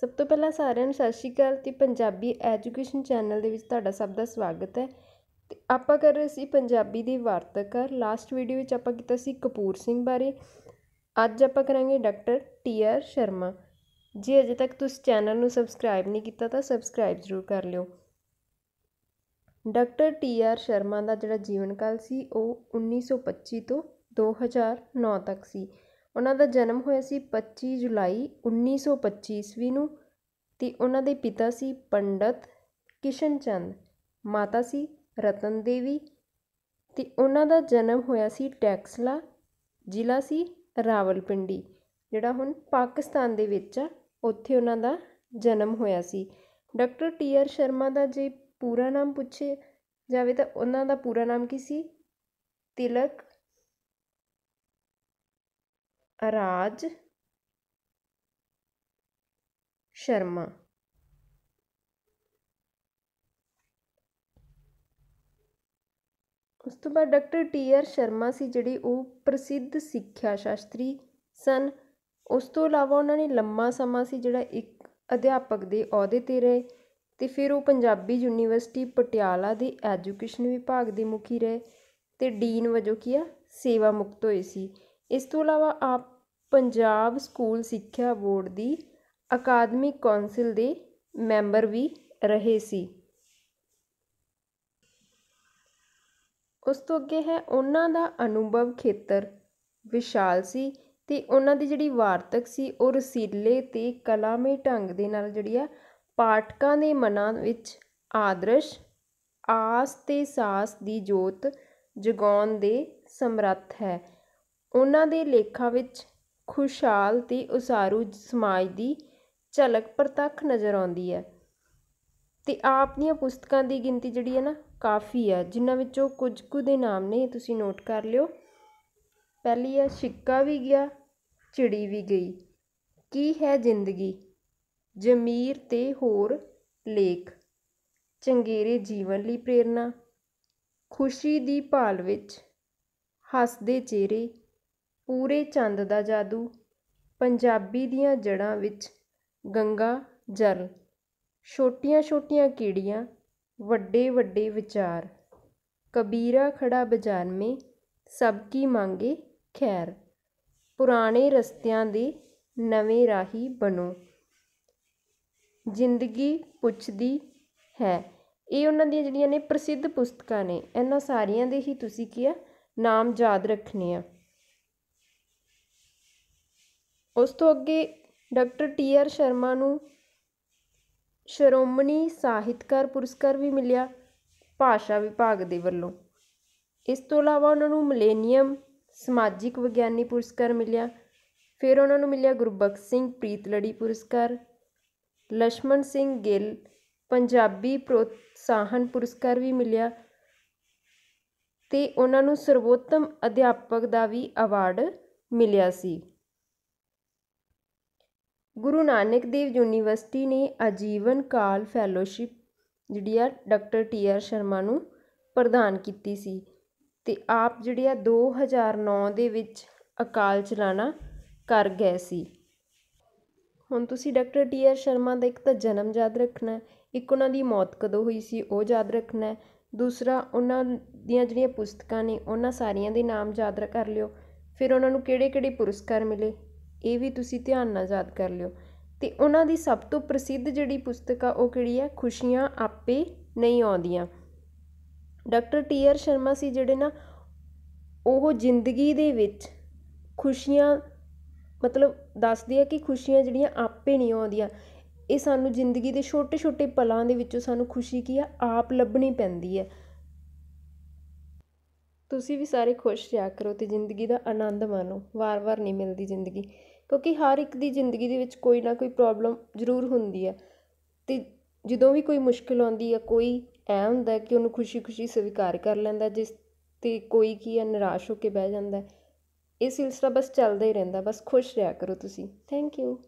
ਸਭ ਤੋਂ ਪਹਿਲਾਂ ਸਾਰਿਆਂ ਨੂੰ ਸਤਿ ਸ਼੍ਰੀ ਅਕਾਲ ਤੇ ਪੰਜਾਬੀ ਐਜੂਕੇਸ਼ਨ ਚੈਨਲ ਦੇ ਵਿੱਚ ਤੁਹਾਡਾ ਸਭ ਦਾ ਸਵਾਗਤ ਹੈ ਤੇ ਆਪਾਂ ਕਰ ਰਹੇ ਸੀ ਪੰਜਾਬੀ ਦੀ ਵਾਰਤਕਾਰ ਲਾਸਟ ਵੀਡੀਓ ਵਿੱਚ ਆਪਾਂ ਕੀਤਾ ਸੀ ਕਪੂਰ ਸਿੰਘ ਬਾਰੇ ਅੱਜ ਆਪਾਂ ਕਰਾਂਗੇ ਡਾਕਟਰ ਟੀ ਆਰ ਸ਼ਰਮਾ ਜੇ ਅਜੇ ਤੱਕ ਤੁਸੀਂ ਚੈਨਲ ਨੂੰ ਸਬਸਕ੍ਰਾਈਬ ਨਹੀਂ ਕੀਤਾ ਤਾਂ ਸਬਸਕ੍ਰਾਈਬ ਜ਼ਰੂਰ ਕਰ ਲਿਓ ਡਾਕਟਰ ਟੀ ਆਰ ਸ਼ਰਮਾ ਦਾ ਜਿਹੜਾ ਜੀਵਨ ਕਾਲ ਸੀ ਉਹ 1925 ਤੋਂ 2009 ਤੱਕ ਸੀ ਉਹਨਾਂ ਦਾ ਜਨਮ ਹੋਇਆ ਸੀ 25 ਜੁਲਾਈ 1925 ਈਸਵੀ ਨੂੰ ਤੇ ਉਹਨਾਂ ਦੇ ਪਿਤਾ ਸੀ ਪੰਡਤ ਕਿਸ਼ਨ ਚੰਦ ਮਾਤਾ ਸੀ ਰਤਨ ਦੇਵੀ ਤੇ ਉਹਨਾਂ ਦਾ ਜਨਮ ਹੋਇਆ ਸੀ ਟੈਕਸਲਾ ਜ਼ਿਲ੍ਹਾ ਸੀ ਰਾਵਲਪਿੰਡੀ ਜਿਹੜਾ ਹੁਣ ਪਾਕਿਸਤਾਨ ਦੇ ਵਿੱਚ ਆ ਉੱਥੇ ਉਹਨਾਂ ਦਾ ਜਨਮ ਹੋਇਆ ਸੀ ਡਾਕਟਰ ਟੀ ਆਰ ਸ਼ਰਮਾ ਦਾ ਜੇ ਪੂਰਾ ਨਾਮ ਪੁੱਛੇ ਜਾਵੇ ਤਾਂ ਉਹਨਾਂ ਦਾ ਪੂਰਾ ਨਾਮ ਕੀ ਸੀ ਤਿਲਕ ਅਰਾਜ ਸ਼ਰਮਾ ਉਸ ਤੋਂ ਬਾਅਦ ਡਾਕਟਰ ਟੀ ਆਰ ਸ਼ਰਮਾ ਸੀ ਜਿਹੜੀ ਉਹ ਪ੍ਰਸਿੱਧ ਸਿੱਖਿਆ ਸ਼ਾਸਤਰੀ ਸਨ ਉਸ ਤੋਂ ਇਲਾਵਾ ਉਹਨਾਂ ਨੇ ਲੰਮਾ ਸਮਾਂ ਸੀ ਜਿਹੜਾ ਇੱਕ ਅਧਿਆਪਕ ਦੇ ਅਹੁਦੇ ਤੇ ਰਹੇ ਤੇ ਫਿਰ ਉਹ ਪੰਜਾਬੀ ਯੂਨੀਵਰਸਿਟੀ ਪਟਿਆਲਾ ਦੇ ਐਜੂਕੇਸ਼ਨ ਵਿਭਾਗ ਦੇ ਮੁਖੀ ਰਹੇ ਤੇ ਡੀਨ ਵਜੋਂ ਕੀ ਆ ਸੇਵਾ ਮੁਕਤ ਹੋਏ ਸੀ ਇਸ ਤੋਂ ਇਲਾਵਾ ਆਪ ਪੰਜਾਬ ਸਕੂਲ ਸਿੱਖਿਆ ਬੋਰਡ ਦੀ ਅਕਾਦਮਿਕ ਕੌਂਸਲ ਦੇ ਮੈਂਬਰ ਵੀ ਰਹੇ ਸੀ ਉਸ ਤੋਂ ਅੱਗੇ ਹੈ ਉਹਨਾਂ ਦਾ ਅਨੁਭਵ ਖੇਤਰ ਵਿਸ਼ਾਲ ਸੀ ਤੇ ਉਹਨਾਂ ਦੀ ਜਿਹੜੀ ਵਾਰਤਕ ਸੀ ਉਹ ਰਸੀਲੇ ਤੇ ਕਲਾਮੇ ਢੰਗ ਦੇ ਨਾਲ ਜਿਹੜੀ ਆ ਪਾਠਕਾਂ ਦੇ ਮਨਾਂ ਵਿੱਚ ਆਦਰਸ਼ ਆਸ ਤੇ ਸਾਸ ਦੀ ਜੋਤ ਜਗਾਉਣ ਦੇ ਸਮਰੱਥ ਹੈ ਉਹਨਾਂ ਦੇ ਲੇਖਾਂ ਵਿੱਚ ਖੁਸ਼ਹਾਲ ਤੇ ਉਸਾਰੂ ਸਮਾਜ ਦੀ ਝਲਕ ਪ੍ਰਤੱਖ ਨਜ਼ਰ ਆਉਂਦੀ ਹੈ ਤੇ ਆਪ ਦੀਆਂ ਪੁਸਤਕਾਂ ਦੀ ਗਿਣਤੀ ਜਿਹੜੀ ਹੈ ਨਾ ਕਾਫੀ ਹੈ ਜਿਨ੍ਹਾਂ ਵਿੱਚੋਂ ਕੁਝ ਕੁ ਦੇ ਨਾਮ ਨੇ ਤੁਸੀਂ ਨੋਟ ਕਰ ਲਿਓ ਪਹਿਲੀ ਹੈ ਸਿੱਕਾ ਵੀ ਗਿਆ ਚਿੜੀ ਵੀ ਗਈ ਕੀ ਹੈ ਜ਼ਿੰਦਗੀ ਜ਼ਮੀਰ ਤੇ ਹੋਰ ਲੇਖ ਚੰਗੇਰੇ ਜੀਵਨ ਲਈ ਪ੍ਰੇਰਣਾ ਖੁਸ਼ੀ ਦੀ ਭਾਲ ਵਿੱਚ ਹੱਸਦੇ ਚਿਹਰੇ ਪੂਰੇ ਚੰਦ ਦਾ ਜਾਦੂ ਪੰਜਾਬੀ ਦੀਆਂ ਜੜਾਂ ਵਿੱਚ ਗੰਗਾ ਜਲ ਛੋਟੀਆਂ ਛੋਟੀਆਂ ਕੀੜੀਆਂ ਵੱਡੇ ਵੱਡੇ ਵਿਚਾਰ ਕਬੀਰਾ ਖੜਾ ਬਜਾਨ ਮੇ ਸਭ ਕੀ ਮੰਗੇ ਖੈਰ ਪੁਰਾਣੇ ਰਸਤਿਆਂ ਦੇ ਨਵੇਂ ਰਾਹੀ ਬਣੋ ਜ਼ਿੰਦਗੀ ਪੁੱਛਦੀ ਹੈ ਇਹ ਉਹਨਾਂ ਦੀਆਂ ਜਿਹੜੀਆਂ ਨੇ ਪ੍ਰਸਿੱਧ ਪੁਸਤਕਾਂ ਨੇ ਇਹਨਾਂ ਸਾਰੀਆਂ ਦੇ ਹੀ ਤੁਸੀਂ ਕੀ ਆ ਨਾਮ ਯਾਦ ਰੱਖਣੇ ਆ ਉਸ ਤੋਂ ਅੱਗੇ ਡਾਕਟਰ ਟੀ ਆਰ ਸ਼ਰਮਾ ਨੂੰ ਸ਼ਰੋਮਣੀ ਸਾਹਿਤਕਾਰ ਪੁਰਸਕਾਰ ਵੀ ਮਿਲਿਆ ਭਾਸ਼ਾ ਵਿਭਾਗ ਦੇ ਵੱਲੋਂ ਇਸ ਤੋਂ ਇਲਾਵਾ ਉਹਨਾਂ ਨੂੰ ਮਿਲੇਨੀਅਮ ਸਮਾਜਿਕ ਵਿਗਿਆਨੀ ਪੁਰਸਕਾਰ ਮਿਲਿਆ ਫਿਰ ਉਹਨਾਂ ਨੂੰ ਮਿਲਿਆ ਗੁਰਬਖਸ਼ ਸਿੰਘ ਪ੍ਰੀਤਲੜੀ ਪੁਰਸਕਾਰ ਲਸ਼ਮਣ ਸਿੰਘ ਗਿੱਲ ਪੰਜਾਬੀ ਪ੍ਰੋਤਸਾਹਨ ਪੁਰਸਕਾਰ ਵੀ ਮਿਲਿਆ ਤੇ ਉਹਨਾਂ ਨੂੰ ਸਰਵੋਤਮ ਅਧਿਆਪਕ ਦਾ ਵੀ ਅਵਾਰਡ ਮਿਲਿਆ ਸੀ ਗੁਰੂ ਨਾਨਕ ਦੇਵ ਯੂਨੀਵਰਸਿਟੀ ਨੇ ਆਜੀਵਨ ਕਾਲ ਫੈਲੋਸ਼ਿਪ ਜਿਹੜੀ ਆ ਡਾਕਟਰ ਟੀ ਆਰ ਸ਼ਰਮਾ ਨੂੰ ਪ੍ਰਦਾਨ ਕੀਤੀ ਸੀ ਤੇ ਆਪ ਜਿਹੜੇ ਆ 2009 ਦੇ ਵਿੱਚ ਅਕਾਲ ਚਲਾਣਾ ਕਰ ਗਏ ਸੀ ਹੁਣ ਤੁਸੀਂ ਡਾਕਟਰ ਟੀ ਆਰ ਸ਼ਰਮਾ ਦਾ ਇੱਕ ਤਾਂ ਜਨਮ ਯਾਦ ਰੱਖਣਾ ਇੱਕ ਉਹਨਾਂ ਦੀ ਮੌਤ ਕਦੋਂ ਹੋਈ ਸੀ ਉਹ ਯਾਦ ਰੱਖਣਾ ਦੂਸਰਾ ਉਹਨਾਂ ਦੀਆਂ ਜਿਹੜੀਆਂ ਪੁਸਤਕਾਂ ਨੇ ਉਹਨਾਂ ਸਾਰੀਆਂ ਦੇ ਨਾਮ ਯਾਦ ਕਰ ਲਿਓ ਫਿਰ ਉਹਨਾਂ ਨੂੰ ਕਿਹੜੇ ਕਿਹੜੇ ਪੁਰਸਕਾਰ ਮਿਲੇ ਇਹ ਵੀ ਤੁਸੀਂ ਧਿਆਨ ਨਾਲ ਯਾਦ ਕਰ ਲਿਓ ਤੇ ਉਹਨਾਂ ਦੀ ਸਭ ਤੋਂ ਪ੍ਰਸਿੱਧ ਜਿਹੜੀ ਪੁਸਤਕ ਆ ਉਹ ਕਿਹੜੀ ਹੈ ਖੁਸ਼ੀਆਂ ਆਪੇ ਨਹੀਂ ਆਉਂਦੀਆਂ ਡਾਕਟਰ ਟੀ ਆਰ ਸ਼ਰਮਾ ਸੀ ਜਿਹੜੇ ਨਾ ਉਹ ਜ਼ਿੰਦਗੀ ਦੇ ਵਿੱਚ ਖੁਸ਼ੀਆਂ ਮਤਲਬ ਦੱਸਦੀ ਆ ਕਿ ਖੁਸ਼ੀਆਂ ਜਿਹੜੀਆਂ ਆਪੇ ਨਹੀਂ ਆਉਂਦੀਆਂ ਇਹ ਸਾਨੂੰ ਜ਼ਿੰਦਗੀ ਦੇ ਛੋਟੇ ਛੋਟੇ ਪਲਾਂ ਦੇ ਵਿੱਚੋਂ ਸਾਨੂੰ ਖੁਸ਼ੀ ਕੀ ਆ ਆਪ ਲੱਭਣੀ ਪੈਂਦੀ ਹੈ ਤੁਸੀਂ ਵੀ ਸਾਰੇ ਖੁਸ਼ ਰਿਹਾ ਕਰੋ ਤੇ ਜ਼ਿੰਦਗੀ ਦਾ ਆਨੰਦ ਮਾਣੋ ਵਾਰ-ਵਾਰ ਨਹੀਂ ਮਿਲਦੀ ਜ਼ਿੰਦਗੀ ਕਿਉਂਕਿ ਹਰ ਇੱਕ ਦੀ ਜ਼ਿੰਦਗੀ ਦੇ ਵਿੱਚ ਕੋਈ ਨਾ ਕੋਈ ਪ੍ਰੋਬਲਮ ਜ਼ਰੂਰ ਹੁੰਦੀ ਹੈ ਤੇ ਜਦੋਂ ਵੀ ਕੋਈ ਮੁਸ਼ਕਿਲ ਆਉਂਦੀ ਹੈ ਕੋਈ ਐ ਹੁੰਦਾ ਕਿ ਉਹਨੂੰ ਖੁਸ਼ੀ-ਖੁਸ਼ੀ ਸਵੀਕਾਰ ਕਰ ਲੈਂਦਾ ਜਿਸ ਤੇ ਕੋਈ ਕੀ ਹੈ ਨਿਰਾਸ਼ ਹੋ ਕੇ ਬਹਿ ਜਾਂਦਾ ਇਹ ਸਿਲਸਿਲਾ ਬਸ ਚੱਲਦਾ ਹੀ ਰਹਿੰਦਾ ਬਸ ਖੁਸ਼ ਰਿਹਾ ਕਰੋ ਤੁਸੀਂ ਥੈਂਕ ਯੂ